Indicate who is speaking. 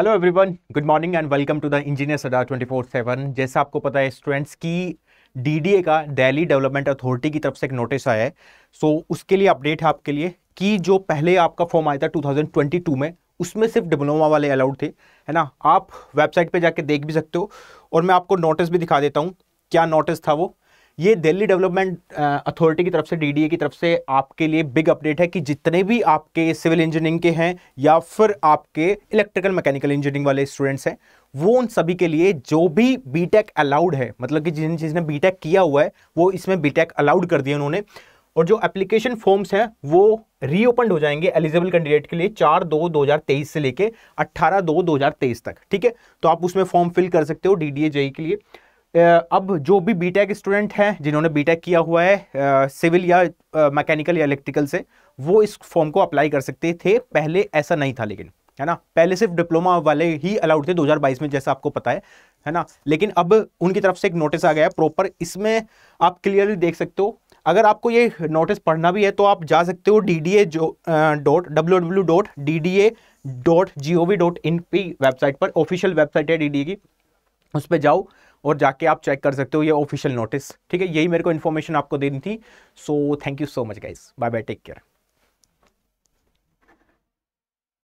Speaker 1: hello everyone good morning and welcome to the engineer Sardar twenty four seven जैसा आपको पता है स्टूडेंट्स की डीडीए का दिल्ली डेवलपमेंट अथॉरिटी की तरफ से एक नोटिस आया है सो so, उसके लिए अपडेट है आपके लिए कि जो पहले आपका फॉर्म आया था 2022 में उसमें सिर्फ डिप्लोमा वाले अलाउड थे है ना आप वेबसाइट पर जाके देख भी सकते हो और मैं आपको नोटिस भी दिखा देता हूँ क्या नोटिस था वो ये दिल्ली डेवलपमेंट अथॉरिटी की तरफ से डीडीए की तरफ से आपके लिए बिग अपडेट है कि जितने भी आपके सिविल इंजीनियरिंग के हैं या फिर आपके इलेक्ट्रिकल मैकेनिकल इंजीनियरिंग वाले स्टूडेंट्स हैं वो उन सभी के लिए जो भी बीटेक अलाउड है मतलब कि जिन जिसने बीटेक किया हुआ है वो इसमें बीटेक अलाउड कर दिया उन्होंने और जो एप्लीकेशन फॉर्म्स हैं वो रीओपन हो जाएंगे एलिजिबल कैंडिडेट के लिए चार दो दो हज़ार तेईस से लेके अट्ठारह दो दो हज़ार तेईस तक ठीक है तो आप उसमें फॉर्म फिल कर सकते हो डी डी ए के लिए अब जो भी बीटेक स्टूडेंट हैं जिन्होंने बीटेक किया हुआ है सिविल या मैकेनिकल या इलेक्ट्रिकल से वो इस फॉर्म को अप्लाई कर सकते थे पहले ऐसा नहीं था लेकिन है ना पहले सिर्फ डिप्लोमा वाले ही अलाउड थे 2022 में जैसा आपको पता है है ना लेकिन अब उनकी तरफ से एक नोटिस आ गया है प्रॉपर इसमें आप क्लियरली देख सकते हो अगर आपको ये नोटिस पढ़ना भी है तो आप जा सकते हो डी डी ए जो dot W W dot D D A dot G O V dot in पी वेबसाइट पर ऑफिशियल वेबसाइट है डी डी ए की उस पर जाओ और जाके आप चेक कर सकते हो ये ऑफिशियल नोटिस ठीक है यही मेरे को इन्फॉर्मेशन आपको देनी थी so thank you so much guys bye bye take care